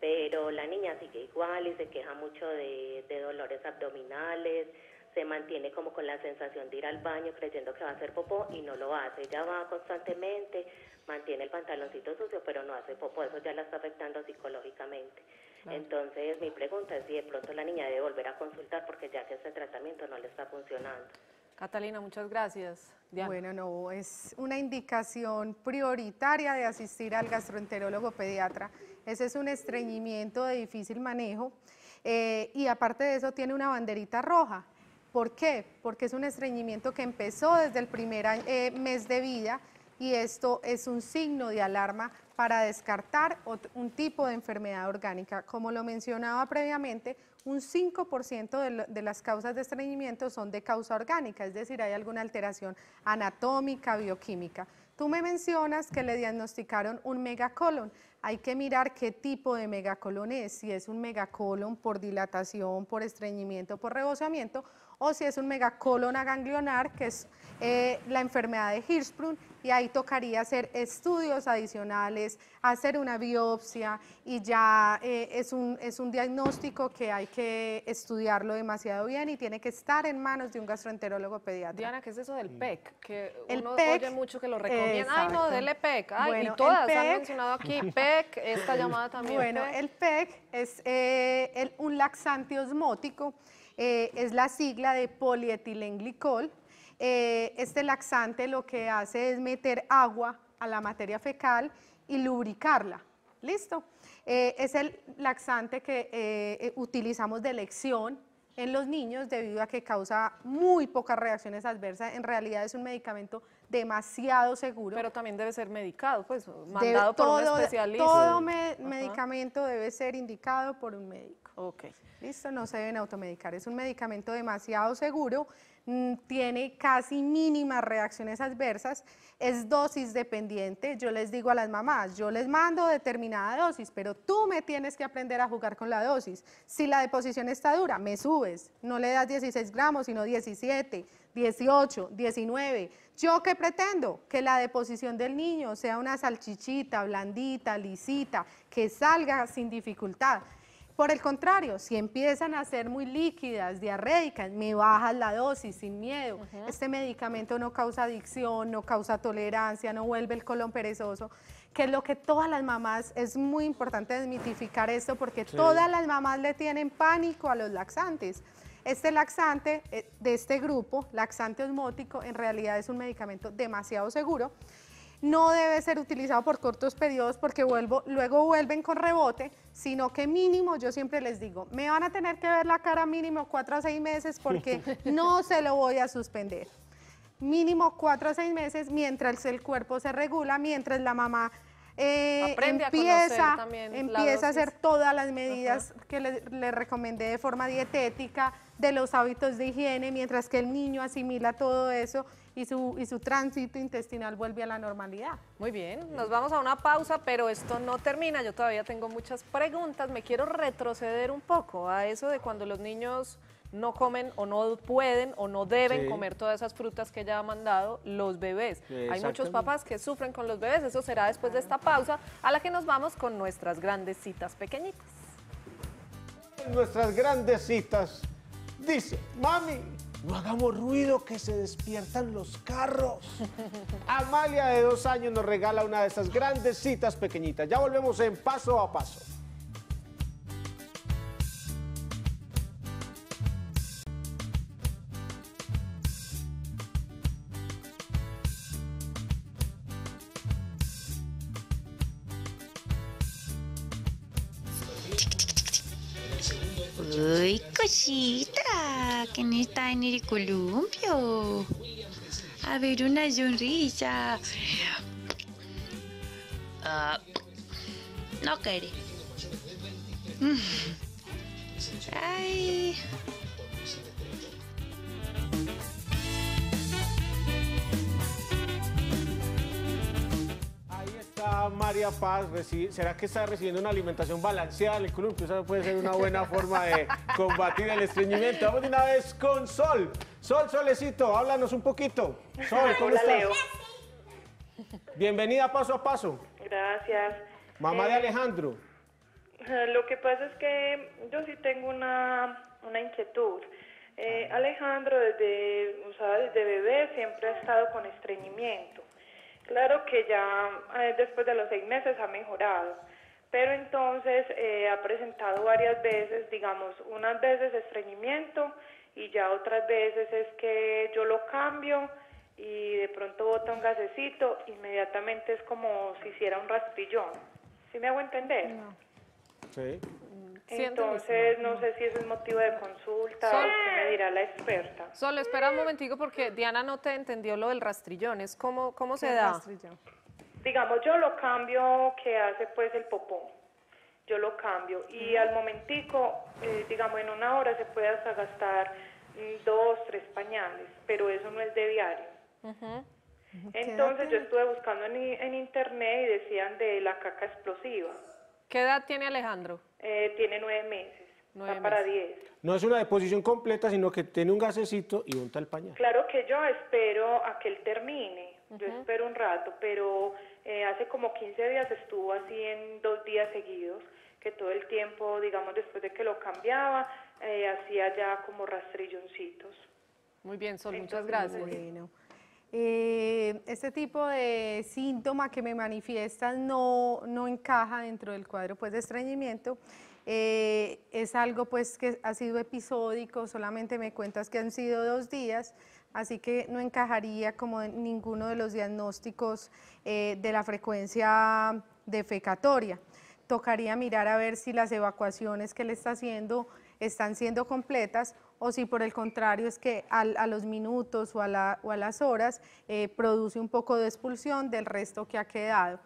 Pero la niña sigue igual y se queja mucho de dolores abdominales, se mantiene como con la sensación de ir al baño creyendo que va a hacer popó y no lo hace. Ella va constantemente, mantiene el pantaloncito sucio, pero no hace popó. Eso ya la está afectando psicológicamente. Entonces, mi pregunta es si de pronto la niña debe volver a consultar porque ya que ese tratamiento no le está funcionando. Catalina, muchas gracias. Bueno, no, es una indicación prioritaria de asistir al gastroenterólogo pediatra. Ese es un estreñimiento de difícil manejo eh, y aparte de eso tiene una banderita roja ¿Por qué? Porque es un estreñimiento que empezó desde el primer eh, mes de vida y esto es un signo de alarma para descartar un tipo de enfermedad orgánica. Como lo mencionaba previamente, un 5% de, las causas de estreñimiento son de causa orgánica, es decir, hay alguna alteración anatómica, bioquímica. Tú me mencionas que le diagnosticaron un megacolon. Hay que mirar qué tipo de megacolon es, si es un megacolon por dilatación, por estreñimiento, por rebozamiento o si es un megacolona ganglionar, que es eh, la enfermedad de Hirschsprung, y ahí tocaría hacer estudios adicionales, hacer una biopsia, y ya eh, es, un, es un diagnóstico que hay que estudiarlo demasiado bien y tiene que estar en manos de un gastroenterólogo pediátrico. Diana, ¿qué es eso del mm. PEC? Que el uno e oye mucho que lo recomiendan. Ay, no, dele PEC. Ay, y todas han e mencionado aquí PEC, esta llamada también. Bueno, e el PEC es eh, un laxante osmótico eh, es la sigla de polietilenglicol. Eh, este laxante lo que hace es meter agua a la materia fecal y lubricarla. ¿Listo? Eh, es el laxante que utilizamos de elección en los niños debido a que causa muy pocas reacciones adversas. En realidad es un medicamento demasiado seguro. Pero también debe ser medicado, pues mandado por un especialista. Todo medicamento debe ser indicado por un médico. Ok. Listo, no se deben automedicar. Es un medicamento demasiado seguro, mm, tiene casi mínimas reacciones adversas, es dosis dependiente. Yo les digo a las mamás, yo les mando determinada dosis, pero tú me tienes que aprender a jugar con la dosis. Si la deposición está dura, me subes, no le das 16 gramos, sino 17, 18, 19. ¿Yo qué pretendo? Que la deposición del niño sea una salchichita, blandita, lisita, que salga sin dificultad. Por el contrario, si empiezan a ser muy líquidas, diarreicas, me bajas la dosis sin miedo. Este medicamento no causa adicción, no causa tolerancia, no vuelve el colon perezoso, que es lo que todas las mamás, es muy importante desmitificar esto porque todas las mamás le tienen pánico a los laxantes. Este laxante eh, de este grupo, laxante osmótico, en realidad es un medicamento demasiado seguro no debe ser utilizado por cortos periodos porque vuelvo, luego vuelven con rebote, sino que mínimo, yo siempre les digo, me van a tener que ver la cara mínimo cuatro a seis meses porque no se lo voy a suspender. Mínimo cuatro a seis meses mientras el cuerpo se regula, mientras la mamá eh, empieza, a, empieza a hacer todas las medidas que le, le, recomendé de forma dietética, de los hábitos de higiene, mientras que el niño asimila todo eso y su, y su tránsito intestinal vuelve a la normalidad. Muy bien, nos vamos a una pausa, pero esto no termina, yo todavía tengo muchas preguntas, me quiero retroceder un poco a eso de cuando los niños no comen o no pueden o no deben comer todas esas frutas que ella ha mandado los bebés. Hay muchos papás que sufren con los bebés, eso será después de esta pausa a la que nos vamos con nuestras grandes citas pequeñitas. Nuestras grandes citas. Dice, mami, no hagamos ruido que se despiertan los carros. Amalia de dos años nos regala una de esas grandes citas pequeñitas. Ya volvemos en paso a paso. Que ¿quién está en el columpio? A ver, una sonrisa. Ah, no quiere. Mm. Ay. María Paz? ¿Será que está recibiendo una alimentación balanceada en el club? puede ser una buena forma de combatir el estreñimiento. Vamos de una vez con Sol. Sol, Solecito, háblanos un poquito. Sol, ¿cómo estás? Bienvenida paso a paso. Gracias. Mamá de eh, Alejandro. Eh, lo que pasa es que yo sí tengo una, inquietud. Eh, ah. Alejandro desde, desde bebé siempre ha estado con estreñimiento. Claro que ya eh, después de los seis meses ha mejorado, pero entonces eh, ha presentado varias veces, digamos, unas veces estreñimiento y ya otras veces es que yo lo cambio y de pronto bota un gasecito, inmediatamente es como si hiciera un raspillón. ¿Sí me hago entender? Sí. Entonces, no sé si es un motivo de consulta o me dirá la experta. Solo espera un momentico porque Diana no te entendió lo del rastrillón. ¿Es ¿Cómo, cómo se da? Rastrillón? Digamos, yo lo cambio que hace pues el popón. Yo lo cambio y al momentico, eh, digamos, en una hora se puede hasta gastar mm, dos, tres pañales, pero eso no es de diario. Entonces yo estuve buscando en, en internet y decían de la caca explosiva. ¿Qué edad tiene Alejandro? Eh, tiene nueve meses. para diez. No es una deposición completa, sino que tiene un gasecito y un el pañal. Claro que yo espero a que él termine. Yo espero un rato, pero eh, hace como 15 días estuvo así en dos días seguidos, que todo el tiempo, digamos, después de que lo cambiaba, eh, hacía ya como rastrilloncitos. Muy bien, Sol, muchas gracias. Eh, este tipo de síntoma que me manifiesta no, encaja dentro del cuadro pues, de estreñimiento. Eh, es algo pues que ha sido episódico, solamente me cuentas que han sido dos días, así que no encajaría como en ninguno de los diagnósticos eh, de la frecuencia defecatoria. Tocaría mirar a ver si las evacuaciones que le está haciendo están siendo completas o si por el contrario es que a los minutos o a, las horas eh, produce un poco de expulsión del resto que ha quedado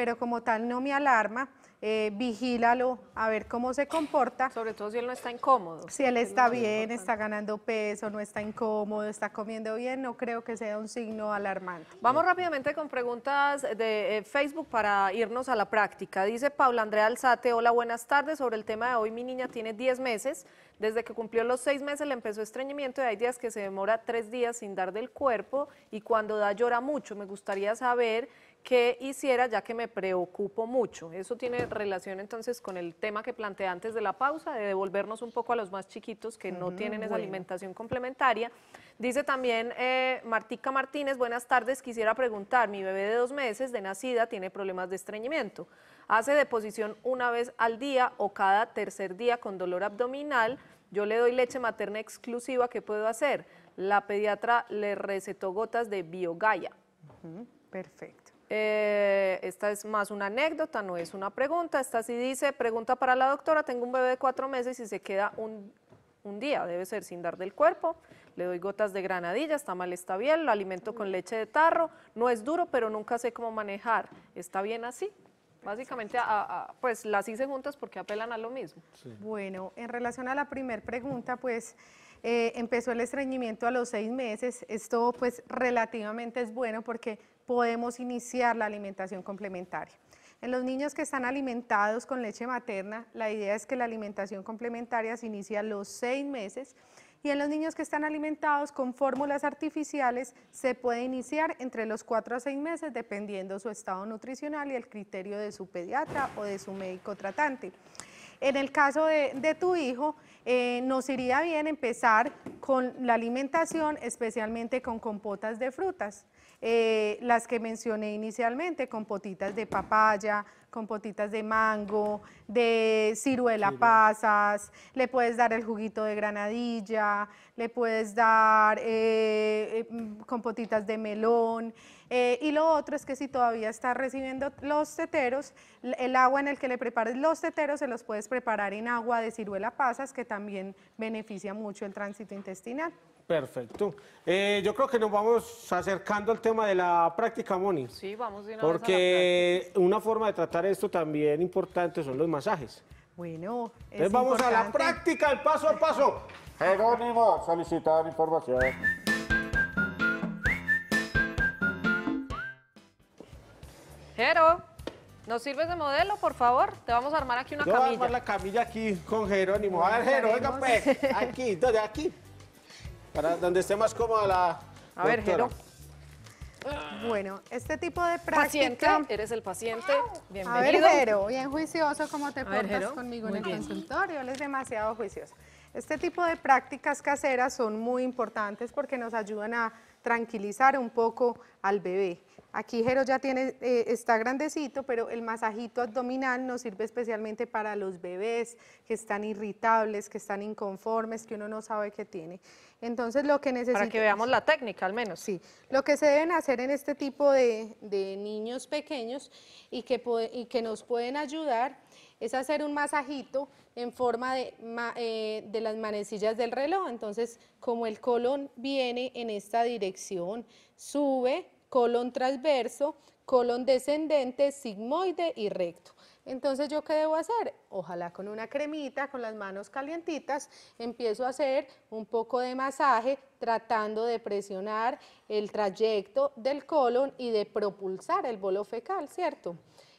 pero como tal no me alarma. Eh, vigílalo a ver cómo se comporta. Sobre todo si él no está incómodo. Si él está bien, está ganando peso, no está incómodo, está comiendo bien, no creo que sea un signo alarmante. Vamos rápidamente con preguntas de eh, Facebook para irnos a la práctica. Dice Paula Andrea Alzate, hola, buenas tardes. Sobre el tema de hoy, mi niña tiene 10 meses. Desde que cumplió los 6 meses le empezó estreñimiento y hay días que se demora 3 días sin dar del cuerpo y cuando da llora mucho. Me gustaría saber ¿Qué hiciera ya que me preocupo mucho? Eso tiene relación entonces con el tema que planteé antes de la pausa, de devolvernos un poco a los más chiquitos que no tienen esa alimentación complementaria. Dice también eh, Martica Martínez, buenas tardes, quisiera preguntar, mi bebé de dos meses de nacida tiene problemas de estreñimiento, hace deposición una vez al día o cada tercer día con dolor abdominal, yo le doy leche materna exclusiva, ¿qué puedo hacer? La pediatra le recetó gotas de biogaya. perfecto. Eh, esta es más una anécdota, no es una pregunta. Esta sí dice, pregunta para la doctora, tengo un bebé de cuatro meses y se queda un, día, debe ser sin dar del cuerpo. Le doy gotas de granadilla, está mal, está bien, lo alimento con leche de tarro, no es duro, pero nunca sé cómo manejar. ¿Está bien así? Básicamente, pues las hice juntas porque apelan a lo mismo. Bueno, en relación a la primera pregunta, pues eh, empezó el estreñimiento a los seis meses. Esto pues relativamente es bueno porque podemos iniciar la alimentación complementaria. En los niños que están alimentados con leche materna, la idea es que la alimentación complementaria se inicia a los seis meses y en los niños que están alimentados con fórmulas artificiales se puede iniciar entre los cuatro a seis meses dependiendo su estado nutricional y el criterio de su pediatra o de su médico tratante. En el caso de, tu hijo, eh, nos iría bien empezar con la alimentación, especialmente con compotas de frutas. Eh, las que mencioné inicialmente, con potitas de papaya, con potitas de mango, de ciruela pasas, le puedes dar el juguito de granadilla, le puedes dar eh, eh, mm, con potitas de melón. y lo otro es que si todavía estás recibiendo los teteros, el agua en el que le prepares los teteros se los puedes preparar en agua de ciruela pasas, que también beneficia mucho el tránsito intestinal. Perfecto. Eh, yo creo que nos vamos acercando al tema de la práctica, Moni. Sí, vamos de una Porque una forma de tratar esto también importante son los masajes. Bueno, es Entonces vamos a la práctica, el paso a paso. Jerónimo, solicitar información. Jero, ¿nos sirves de modelo, por favor? Te vamos a armar aquí una Yo camilla. Voy a armar la camilla aquí con Jerónimo. a ver, pues. aquí, ¿dónde? aquí. Para donde esté más cómoda la A ver, Gero. Bueno, este tipo de práctica... Paciente, eres el paciente, bienvenido. A ver, Jero, bien juicioso como te portas conmigo en el consultorio, él es demasiado juicioso. Este tipo de prácticas caseras son muy importantes porque nos ayudan a tranquilizar un poco al bebé. Aquí Jero ya tiene, eh, está grandecito, pero el masajito abdominal nos sirve especialmente para los bebés que están irritables, que están inconformes, que uno no sabe qué tiene. Entonces lo que necesitamos... Para que veamos la técnica al menos. Sí, lo que se deben hacer en este tipo de, niños pequeños y que, nos pueden ayudar es hacer un masajito en forma de, eh, de, las manecillas del reloj. Entonces, como el colon viene en esta dirección, sube, colon transverso, colon descendente, sigmoide y recto. Entonces, ¿yo qué debo hacer? Ojalá con una cremita, con las manos calientitas, empiezo a hacer un poco de masaje tratando de presionar el trayecto del colon y de propulsar el bolo fecal, ¿cierto?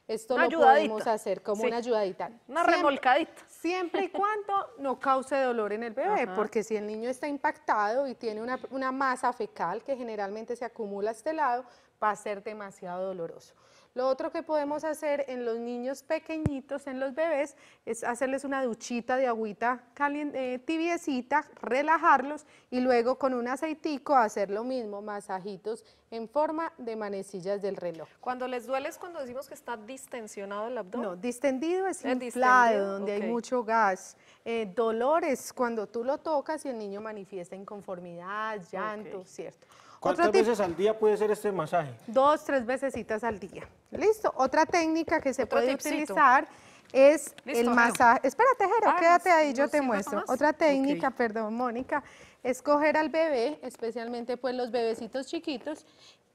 Esto lo podemos hacer como una ayudadita. Una remolcadita. Siempre y cuando no cause dolor en el bebé, porque si el niño está impactado y tiene una masa fecal que generalmente se acumula a este lado, va a ser demasiado doloroso. Lo otro que podemos hacer en los niños pequeñitos, en los bebés, es hacerles una duchita de agüita eh, tibiecita, relajarlos y luego con un aceitico hacer lo mismo, masajitos en forma de manecillas del reloj. Cuando les duele es cuando decimos que está distensionado el abdomen. No, distendido es inflado, donde hay mucho gas. Eh, dolores cuando tú lo tocas y el niño manifiesta inconformidad, llanto, ¿cierto? ¿Cuántas veces al día puede ser este masaje? Dos, tres veces al día. Listo. Otra técnica que se puede utilizar es el masaje. Espérate, Jero, ah, quédate ahí, yo te muestro. Otra técnica, perdón, Mónica, es coger al bebé, especialmente pues los bebecitos chiquitos.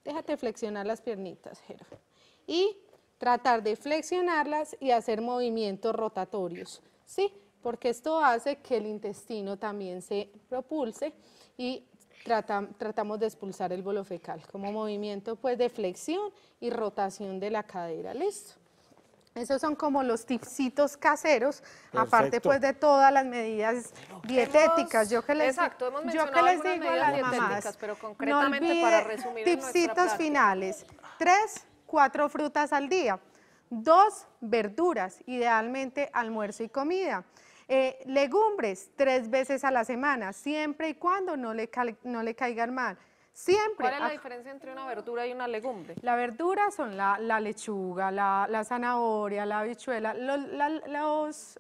Déjate flexionar las piernitas, Jero. Y tratar de flexionarlas y hacer movimientos rotatorios, ¿sí? Porque esto hace que el intestino también se propulse y tratamos de expulsar el bolo fecal como movimiento pues, de flexión y rotación de la cadera. Listo. Esos son como los tipsitos caseros, aparte pues de todas las medidas dietéticas. Yo que les, Exacto, hemos digo las pero concretamente para resumir tipsitos finales. Tres, cuatro frutas al día. Dos, verduras, idealmente almuerzo y comida. Eh, legumbres tres veces a la semana, siempre y cuando no le, no le caigan mal. Siempre. ¿Cuál es la ah. diferencia entre una verdura y una legumbre? La verdura son la, lechuga, la, zanahoria, la habichuela, los,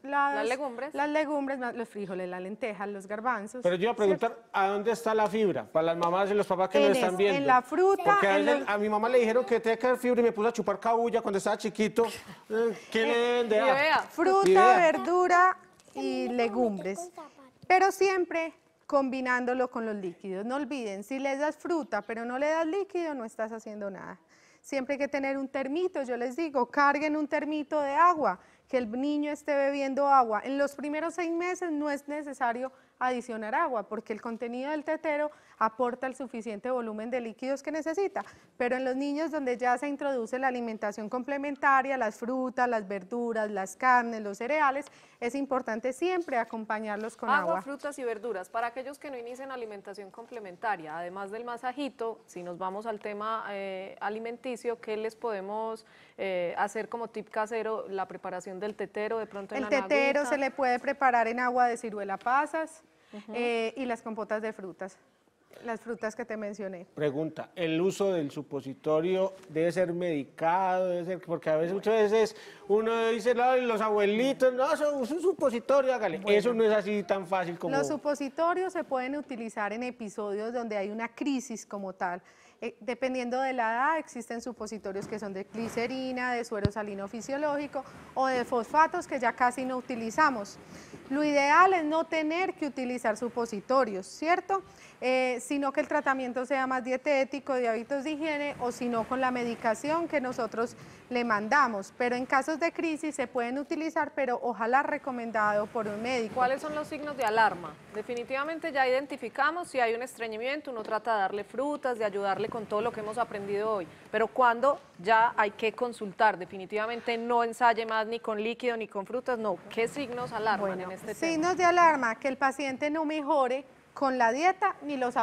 las, legumbres, las legumbres, los frijoles, la lentejas, los garbanzos. Pero yo iba a preguntar, ¿a dónde está la fibra? Para las mamás y los papás que nos están viendo. En la fruta. Porque a, mi mamá le dijeron que tenía que haber fibra y me puse a chupar cabulla cuando estaba chiquito. Eh, ¿Qué le Fruta, verdura, y legumbres, pero siempre combinándolo con los líquidos. No olviden, si les das fruta pero no le das líquido, no estás haciendo nada. Siempre hay que tener un termito, yo les digo, carguen un termito de agua, que el niño esté bebiendo agua. En los primeros seis meses no es necesario adicionar agua, porque el contenido del tetero aporta el suficiente volumen de líquidos que necesita, pero en los niños donde ya se introduce la alimentación complementaria, las frutas, las verduras, las carnes, los cereales, es importante siempre acompañarlos con agua. Agua, frutas y verduras, para aquellos que no inician alimentación complementaria, además del masajito, si nos vamos al tema eh, alimenticio, ¿qué les podemos eh, hacer como tip casero la preparación del tetero de pronto en El tetero se le puede preparar en agua de ciruela pasas eh, y las compotas de frutas las frutas que te mencioné. Pregunta, ¿el uso del supositorio debe ser medicado? porque a veces, muchas veces uno dice, los abuelitos, no, son es un supositorio, hágale. Eso no es así tan fácil como... Los supositorios se pueden utilizar en episodios donde hay una crisis como tal. Eh, dependiendo de la edad, existen supositorios que son de glicerina, de suero salino fisiológico o de fosfatos que ya casi no utilizamos. Lo ideal es no tener que utilizar supositorios, ¿cierto? Eh, sino que el tratamiento sea más dietético, de hábitos de higiene o sino con la medicación que nosotros le mandamos. Pero en casos de crisis se pueden utilizar, pero ojalá recomendado por un médico. ¿Cuáles son los signos de alarma? Definitivamente ya identificamos si hay un estreñimiento, uno trata de darle frutas, de ayudarle con todo lo que hemos aprendido hoy, pero cuando ya hay que consultar, definitivamente no ensaye más ni con líquido ni con frutas, no. ¿Qué signos alarman en este tema? Signos de alarma, que el paciente no mejore con la dieta ni los,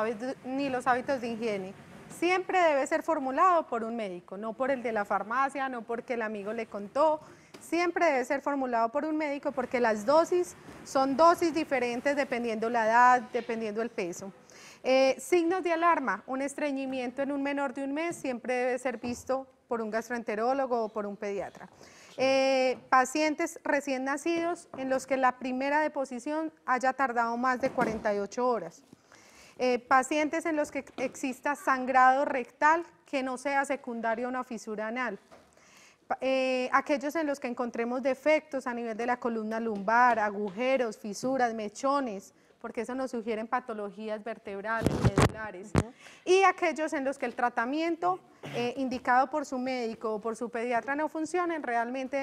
ni los hábitos de higiene. Siempre debe ser formulado por un médico, no por el de la farmacia, no porque el amigo le contó. Siempre debe ser formulado por un médico porque las dosis son dosis diferentes dependiendo la edad, dependiendo el peso. Eh, signos de alarma, un estreñimiento en un menor de un mes siempre debe ser visto por un gastroenterólogo o por un pediatra. Eh, pacientes recién nacidos en los que la primera deposición haya tardado más de 48 horas. Eh, pacientes en los que exista sangrado rectal que no sea secundario a una fisura anal. aquellos en los que encontremos defectos a nivel de la columna lumbar, agujeros, fisuras, mechones, porque eso nos sugieren patologías vertebrales, medulares, y aquellos en los que el tratamiento eh, indicado por su médico o por su pediatra no funciona, realmente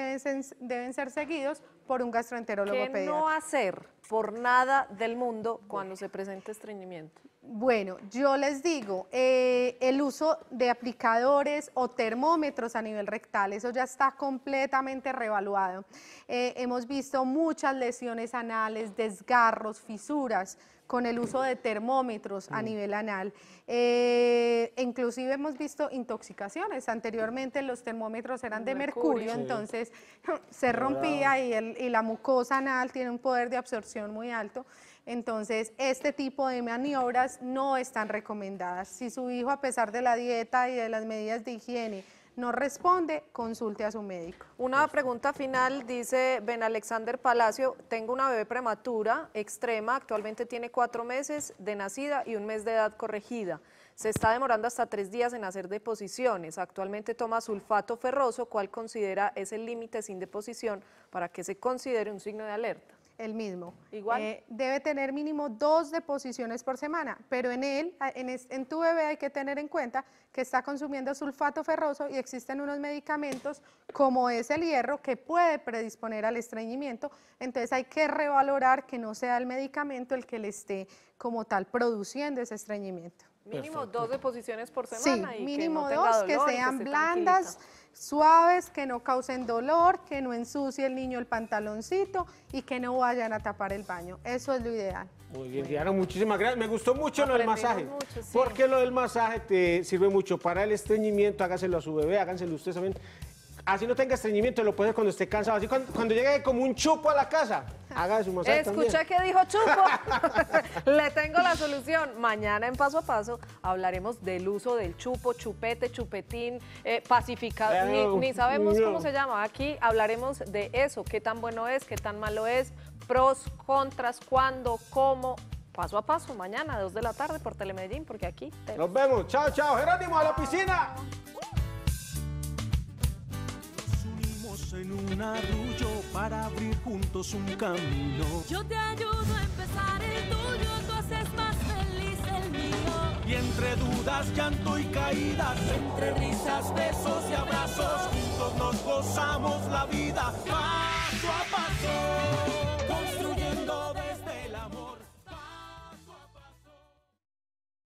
deben ser, seguidos por un gastroenterólogo ¿Qué no hacer por nada del mundo cuando se presenta estreñimiento? Bueno, yo les digo, eh, el uso de aplicadores o termómetros a nivel rectal, eso ya está completamente revaluado. Eh, hemos visto muchas lesiones anales, desgarros, fisuras con el uso de termómetros a mm. nivel anal. Eh, inclusive hemos visto intoxicaciones. Anteriormente los termómetros eran de mercurio, entonces se rompía y la mucosa anal tiene un poder de absorción muy alto. Entonces, este tipo de maniobras no están recomendadas. Si su hijo, a pesar de la dieta y de las medidas de higiene, no responde, consulte a su médico. Una pregunta final, dice Ben Alexander Palacio, tengo una bebé prematura, extrema, actualmente tiene cuatro meses de nacida y un mes de edad corregida. Se está demorando hasta tres días en hacer deposiciones. Actualmente toma sulfato ferroso, ¿cuál considera es el límite sin deposición para que se considere un signo de alerta el mismo. Igual. Eh, debe tener mínimo dos deposiciones por semana, pero en él, en, en, tu bebé hay que tener en cuenta que está consumiendo sulfato ferroso y existen unos medicamentos como es el hierro que puede predisponer al estreñimiento, entonces hay que revalorar que no sea el medicamento el que le esté como tal produciendo ese estreñimiento. Mínimo dos deposiciones por semana. y mínimo que dos que sean blandas suaves, que no causen dolor, que no ensucie el niño el pantaloncito y que no vayan a tapar el baño. Eso es lo ideal. Muy bien, Diana, muchísimas gracias. Me gustó mucho lo del masaje. Mucho, sí. Porque lo del masaje te sirve mucho para el estreñimiento. Hágaselo a su bebé, háganselo ustedes también. Así no tenga estreñimiento, lo puedes cuando esté cansado. Así cuando llegue como un chupo a la casa, Escucha que dijo chupo. Le tengo la solución. Mañana en Paso a Paso hablaremos del uso del chupo, chupete, chupetín, pacificado eh, pacificador. Ni, sabemos cómo se llama. Aquí hablaremos de eso. Qué tan bueno es, qué tan malo es, pros, contras, cuándo, cómo. Paso a paso, mañana, 2 de la tarde por Telemedellín, porque aquí... Nos vemos. Chao, chao. Jerónimo, a la piscina. en un arrullo para abrir juntos un camino. Yo te ayudo a empezar el tuyo, tú haces más feliz el mío. Y entre dudas, llanto y caídas, entre risas, besos y abrazos, juntos nos gozamos la vida paso a paso.